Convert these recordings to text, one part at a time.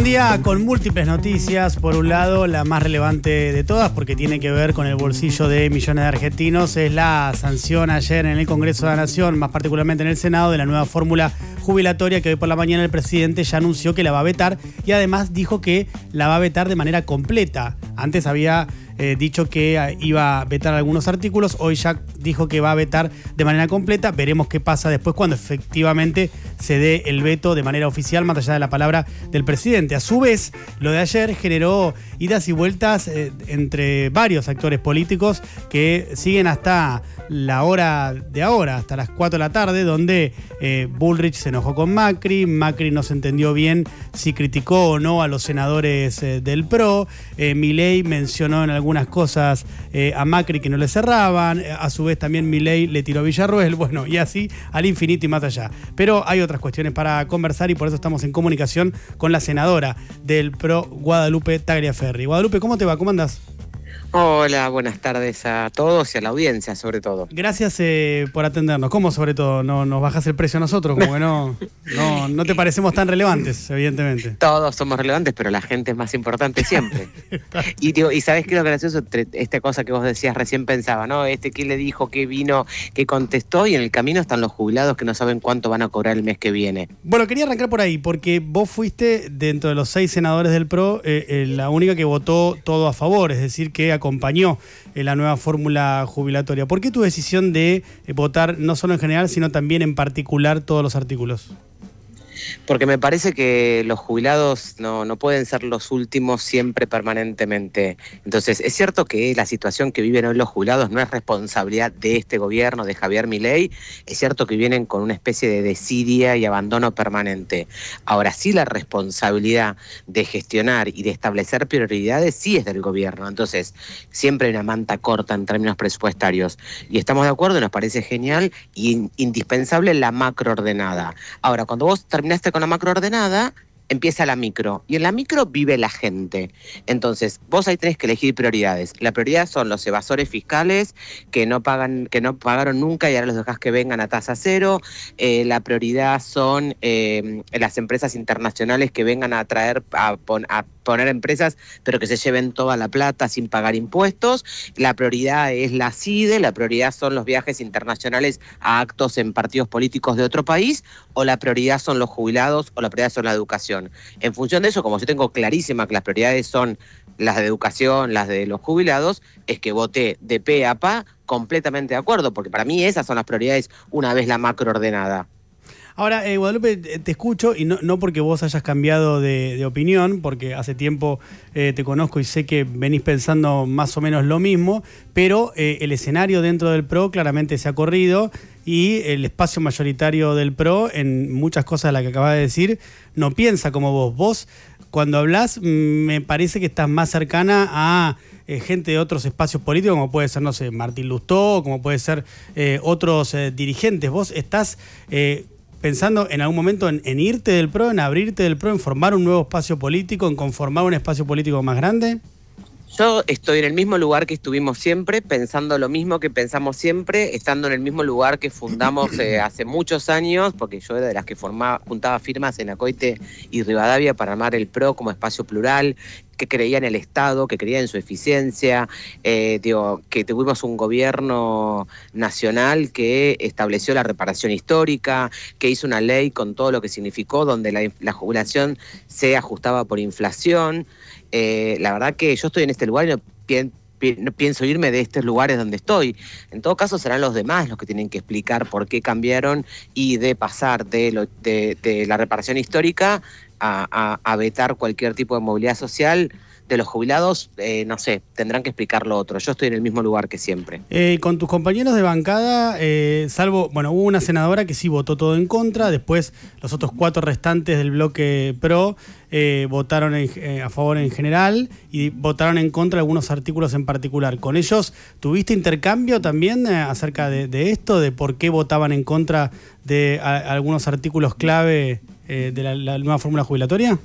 un día con múltiples noticias. Por un lado, la más relevante de todas, porque tiene que ver con el bolsillo de millones de argentinos, es la sanción ayer en el Congreso de la Nación, más particularmente en el Senado, de la nueva fórmula jubilatoria que hoy por la mañana el presidente ya anunció que la va a vetar y además dijo que la va a vetar de manera completa. Antes había eh, dicho que eh, iba a vetar algunos artículos, hoy ya dijo que va a vetar de manera completa, veremos qué pasa después cuando efectivamente se dé el veto de manera oficial, más allá de la palabra del presidente. A su vez, lo de ayer generó idas y vueltas eh, entre varios actores políticos que siguen hasta la hora de ahora, hasta las 4 de la tarde, donde Bullrich se enojó con Macri, Macri no se entendió bien si criticó o no a los senadores del PRO, Milei mencionó en algún algunas cosas eh, a Macri que no le cerraban, eh, a su vez también Milei le tiró a Villarruel, bueno, y así al infinito y más allá. Pero hay otras cuestiones para conversar y por eso estamos en comunicación con la senadora del PRO, Guadalupe Tagliaferri. Guadalupe, ¿cómo te va? ¿Cómo andas? Hola, buenas tardes a todos y a la audiencia, sobre todo. Gracias eh, por atendernos. ¿Cómo, sobre todo? No nos bajas el precio a nosotros, como que no, no, te parecemos tan relevantes, evidentemente. Todos somos relevantes, pero la gente es más importante siempre. y, y sabes qué es lo gracioso, esta cosa que vos decías recién pensaba, ¿no? Este qué le dijo, qué vino, qué contestó, y en el camino están los jubilados que no saben cuánto van a cobrar el mes que viene. Bueno, quería arrancar por ahí, porque vos fuiste, dentro de los seis senadores del PRO, eh, eh, la única que votó todo a favor, es decir, que acompañó en la nueva fórmula jubilatoria. ¿Por qué tu decisión de votar no solo en general, sino también en particular todos los artículos? porque me parece que los jubilados no, pueden ser los últimos siempre permanentemente. Entonces, es cierto que la situación que viven hoy los jubilados no es responsabilidad de este gobierno, de Javier Milei, es cierto que vienen con una especie de desidia y abandono permanente. Ahora sí la responsabilidad de gestionar y de establecer prioridades sí es del gobierno. Entonces, siempre hay una manta corta en términos presupuestarios. Y estamos de acuerdo, nos parece genial e indispensable la macroordenada Ahora, cuando vos terminás ...en con la macroordenada empieza la micro. Y en la micro vive la gente. Entonces, vos ahí tenés que elegir prioridades. La prioridad son los evasores fiscales que no pagan, que no pagaron nunca y ahora los dejas que vengan a tasa cero. Eh, la prioridad son eh, las empresas internacionales que vengan a traer, a, a poner empresas, pero que se lleven toda la plata sin pagar impuestos. La prioridad es la CIDE, la prioridad son los viajes internacionales a actos en partidos políticos de otro país, o la prioridad son los jubilados, o la prioridad son la educación. En función de eso, como yo tengo clarísima que las prioridades son las de educación, las de los jubilados, es que voté de P a pa completamente de acuerdo, porque para mí esas son las prioridades una vez la macro ordenada. Ahora, eh, Guadalupe, te escucho y no, porque vos hayas cambiado de, opinión, porque hace tiempo eh, te conozco y sé que venís pensando más o menos lo mismo, pero eh, el escenario dentro del PRO claramente se ha corrido y el espacio mayoritario del PRO en muchas cosas de las que acabas de decir no piensa como vos. Vos, cuando hablas, mm, me parece que estás más cercana a gente de otros espacios políticos, como puede ser, no sé, Martín Lustó, como puede ser otros dirigentes. Vos estás pensando en algún momento en, irte del PRO, en abrirte del PRO, en formar un nuevo espacio político, en conformar un espacio político más grande? Yo estoy en el mismo lugar que estuvimos siempre, pensando lo mismo que pensamos siempre, estando en el mismo lugar que fundamos eh, hace muchos años, porque yo era de las que formaba, juntaba firmas en Acoite y Rivadavia para armar el PRO como espacio plural, que creía en el Estado, que creía en su eficiencia, eh, digo, que tuvimos un gobierno nacional que estableció la reparación histórica, que hizo una ley con todo lo que significó, donde la, jubilación se ajustaba por inflación. Eh, la verdad que yo estoy en este lugar y no pienso irme de estos lugares donde estoy. En todo caso serán los demás los que tienen que explicar por qué cambiaron y de pasar de, de la reparación histórica a, vetar cualquier tipo de movilidad social de los jubilados, eh, no sé, tendrán que explicar lo otro. Yo estoy en el mismo lugar que siempre. Eh, con tus compañeros de bancada, eh, salvo, bueno, hubo una senadora que sí votó todo en contra, después los otros cuatro restantes del bloque PRO votaron a favor en general y votaron en contra de algunos artículos en particular. ¿Con ellos tuviste intercambio también acerca de, esto, de por qué votaban en contra de algunos artículos clave? Eh, de la nueva fórmula jubilatoria?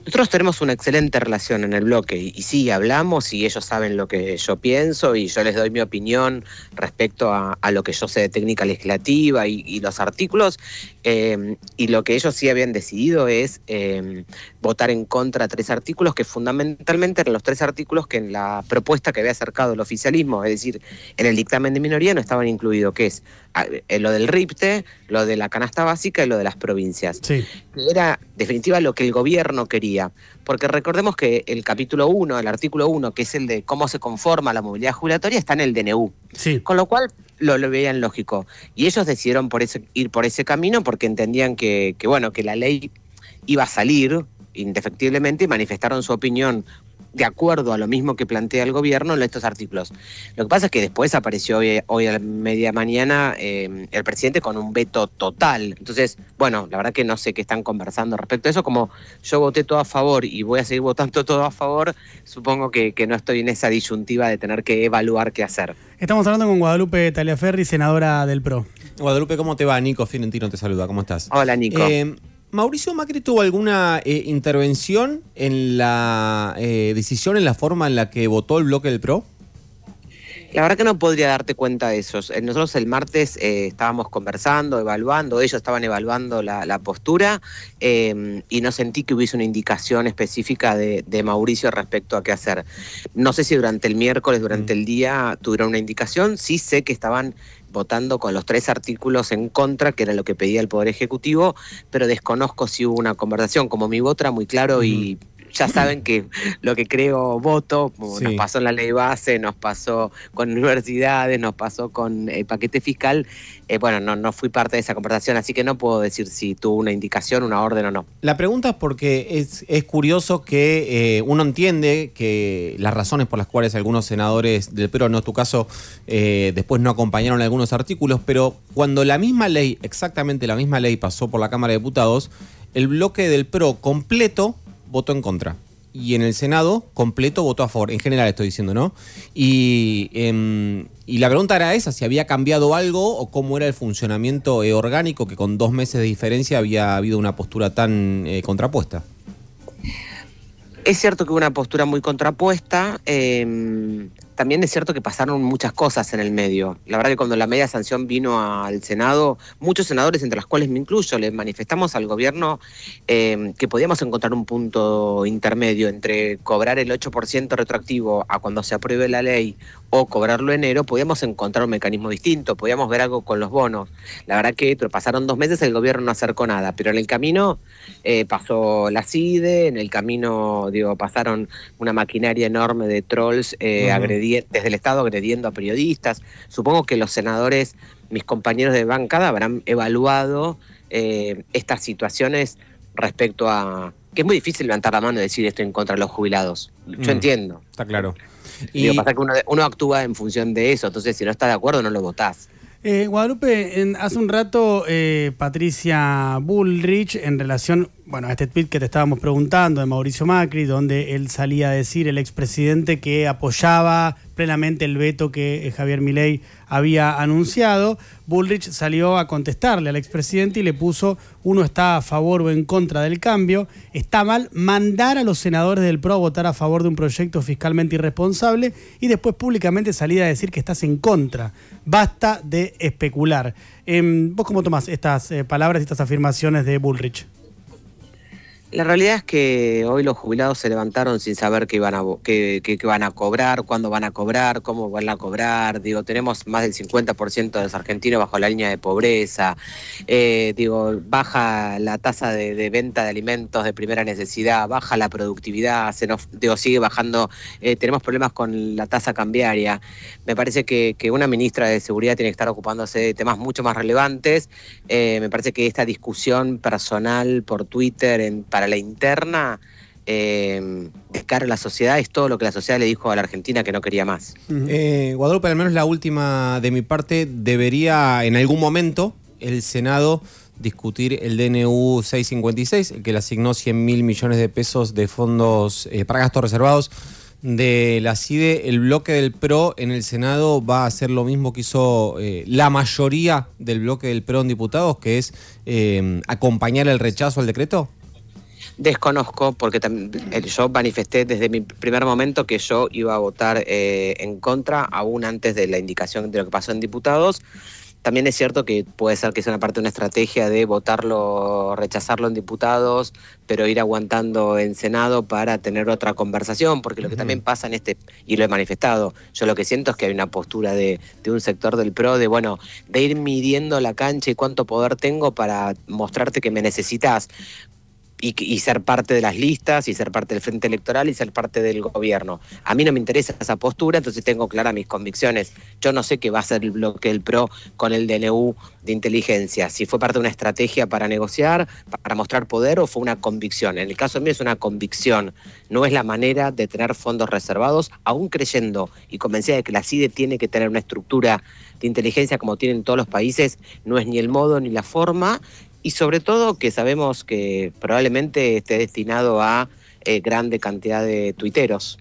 Nosotros tenemos una excelente relación en el bloque y, sí, hablamos y ellos saben lo que yo pienso y yo les doy mi opinión respecto a, lo que yo sé de técnica legislativa y, los artículos. Em, y lo que ellos sí habían decidido es em, votar en contra de tres artículos que fundamentalmente eran los tres artículos que en la propuesta que había acercado el oficialismo, es decir, en el dictamen de minoría no estaban incluidos, que es eh, lo del RIPTE, lo de la canasta básica y lo de las provincias. que Era definitiva lo que el gobierno quería. Porque recordemos que el capítulo 1, el artículo 1, que es el de cómo se conforma la movilidad jubilatoria, está en el DNU. Sí. Con lo cual lo, veían lógico. Y ellos decidieron por ir por ese camino porque entendían que, bueno, que la ley iba a salir indefectiblemente y manifestaron su opinión de acuerdo a lo mismo que plantea el gobierno en estos artículos. Lo que pasa es que después apareció hoy, a media mañana eh, el presidente con un veto total. Entonces, bueno, la verdad que no sé qué están conversando respecto a eso. Como yo voté todo a favor y voy a seguir votando todo a favor, supongo que, no estoy en esa disyuntiva de tener que evaluar qué hacer. Estamos hablando con Guadalupe Taliaferri, senadora del PRO. Guadalupe, ¿cómo te va? Nico Fiorentino te saluda, ¿cómo estás? Hola, Nico. Eh, ¿Mauricio Macri tuvo alguna eh, intervención en la eh, decisión, en la forma en la que votó el bloque del PRO? La verdad que no podría darte cuenta de eso. Eh, nosotros el martes eh, estábamos conversando, evaluando, ellos estaban evaluando la, postura eh, y no sentí que hubiese una indicación específica de, Mauricio respecto a qué hacer. No sé si durante el miércoles, durante mm. el día, tuvieron una indicación. Sí sé que estaban votando con los tres artículos en contra, que era lo que pedía el Poder Ejecutivo, pero desconozco si hubo una conversación. Como mi votra, muy claro y ya saben que lo que creo voto, nos pasó en la ley base, nos pasó con universidades, nos pasó con el paquete fiscal, eh, bueno, no, fui parte de esa conversación, así que no puedo decir si tuvo una indicación, una orden o no. La pregunta es porque es, curioso que eh, uno entiende que las razones por las cuales algunos senadores del PRO, no es tu caso, eh, después no acompañaron algunos artículos, pero cuando la misma ley, exactamente la misma ley pasó por la Cámara de Diputados, el bloque del PRO completo voto en contra. Y en el Senado completo voto a favor. En general estoy diciendo, ¿no? Y, em, la pregunta era esa, si había cambiado algo o cómo era el funcionamiento eh, orgánico que con dos meses de diferencia había habido una postura tan eh, contrapuesta. Es cierto que una postura muy contrapuesta. Em, también es cierto que pasaron muchas cosas en el medio. La verdad que cuando la media sanción vino al Senado, muchos senadores, entre los cuales me incluyo, le manifestamos al gobierno em, que podíamos encontrar un punto intermedio entre cobrar el 8% retroactivo a cuando se apruebe la ley o cobrarlo enero, podíamos encontrar un mecanismo distinto, podíamos ver algo con los bonos. La verdad que pasaron dos meses, el gobierno no acercó nada, pero en el camino eh, pasó la CIDE, en el camino pasaron una maquinaria enorme de trolls eh, agredidos desde el Estado agrediendo a periodistas. Supongo que los senadores, mis compañeros de bancada, habrán evaluado eh, estas situaciones respecto a que es muy difícil levantar la mano y decir esto en contra de los jubilados. Yo mm. entiendo. Está claro. Y que pasa es que uno, actúa en función de eso, entonces si no estás de acuerdo no lo votás. Eh, Guadalupe, hace un rato eh, Patricia Bullrich, en relación bueno, este tweet que te estábamos preguntando de Mauricio Macri, donde él salía a decir, el expresidente, que apoyaba plenamente el veto que eh, Javier Milei había anunciado, Bullrich salió a contestarle al expresidente y le puso, uno está a favor o en contra del cambio, está mal mandar a los senadores del PRO a votar a favor de un proyecto fiscalmente irresponsable y después públicamente salir a decir que estás en contra, basta de especular. Em, ¿Vos cómo tomás estas eh, palabras y estas afirmaciones de Bullrich? La realidad es que hoy los jubilados se levantaron sin saber qué, iban a, van a cobrar, cuándo van a cobrar, cómo van a cobrar. Digo, tenemos más del 50% de los argentinos bajo la línea de pobreza. Eh, digo, baja la tasa de, venta de alimentos de primera necesidad, baja la productividad, se nos, digo, sigue bajando. Eh, tenemos problemas con la tasa cambiaria. Me parece que, una ministra de Seguridad tiene que estar ocupándose de temas mucho más relevantes. Eh, me parece que esta discusión personal por Twitter, en para la interna, eh, cara a la sociedad es todo lo que la sociedad le dijo a la Argentina que no quería más. Eh, Guadalupe, al menos la última de mi parte, debería en algún momento el Senado discutir el DNU 656, el que le asignó 100 mil millones de pesos de fondos eh, para gastos reservados de la CIDE, el bloque del PRO en el Senado va a hacer lo mismo que hizo eh, la mayoría del bloque del PRO en diputados, que es acompañar el rechazo al decreto? desconozco, porque yo manifesté desde mi primer momento que yo iba a votar eh, en contra, aún antes de la indicación de lo que pasó en diputados. También es cierto que puede ser que sea una parte de una estrategia de votarlo, rechazarlo en diputados, pero ir aguantando en Senado para tener otra conversación, porque lo que también pasa en este, y lo he manifestado, yo lo que siento es que hay una postura de, de, un sector del PRO de, bueno, de ir midiendo la cancha y cuánto poder tengo para mostrarte que me necesitas, y, ser parte de las listas y ser parte del frente electoral y ser parte del gobierno. A mí no me interesa esa postura, entonces tengo claras mis convicciones. Yo no sé qué va a ser el bloque del PRO con el DNU de inteligencia, si fue parte de una estrategia para negociar, para mostrar poder o fue una convicción. En el caso mío es una convicción, no es la manera de tener fondos reservados, aún creyendo y convencida de que la CIDE tiene que tener una estructura de inteligencia como tienen todos los países, no es ni el modo ni la forma y sobre todo que sabemos que probablemente esté destinado a eh, grande cantidad de tuiteros.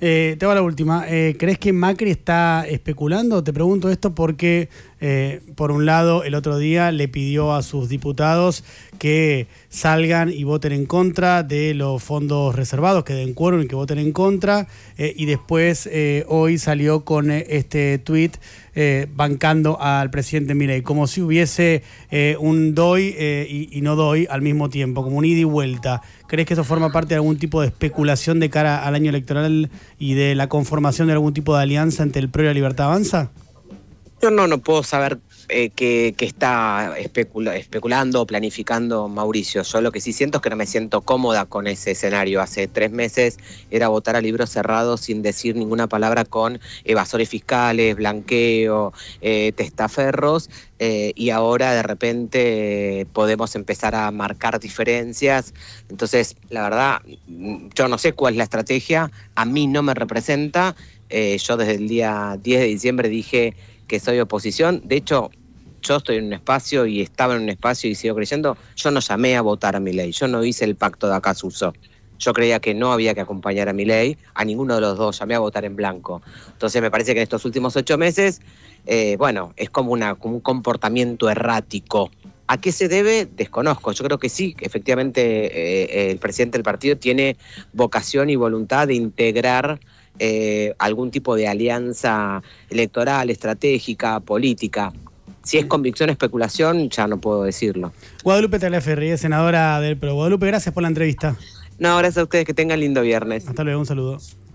Eh, te hago la última. Eh, ¿Crees que Macri está especulando? Te pregunto esto porque eh, por un lado, el otro día le pidió a sus diputados que salgan y voten en contra de los fondos reservados, que den cuero y que voten en contra. Eh, y después eh, hoy salió con este tuit bancando al presidente Milei, como si hubiese un doy y, y, no doy al mismo tiempo, como un ida y vuelta. ¿Crees que eso forma parte de algún tipo de especulación de cara al año electoral y de la conformación de algún tipo de alianza entre el PRO y la Libertad Avanza? Yo no, no puedo saber eh, qué, está especulando o planificando Mauricio. Yo lo que sí siento es que no me siento cómoda con ese escenario. Hace tres meses era votar a libro cerrado sin decir ninguna palabra con evasores fiscales, blanqueo, eh, testaferros. Eh, y ahora de repente podemos empezar a marcar diferencias. Entonces, la verdad, yo no sé cuál es la estrategia, a mí no me representa. yo desde el día 10 de diciembre dije que soy oposición. De hecho, yo estoy en un espacio y estaba en un espacio y sigo creyendo, yo no llamé a votar a mi ley, yo no hice el pacto de Acasuso. Yo creía que no había que acompañar a mi ley, a ninguno de los dos, llamé a votar en blanco. Entonces me parece que en estos últimos ocho meses, eh, bueno, es como, una, un comportamiento errático. ¿A qué se debe? Desconozco. Yo creo que sí, efectivamente eh, eh, el presidente del partido tiene vocación y voluntad de integrar eh, algún tipo de alianza electoral, estratégica, política. Si es convicción o especulación, ya no puedo decirlo. Guadalupe Talaferri, senadora del PRO. Guadalupe, gracias por la entrevista. No, gracias a ustedes, que tengan lindo viernes. Hasta luego, un saludo.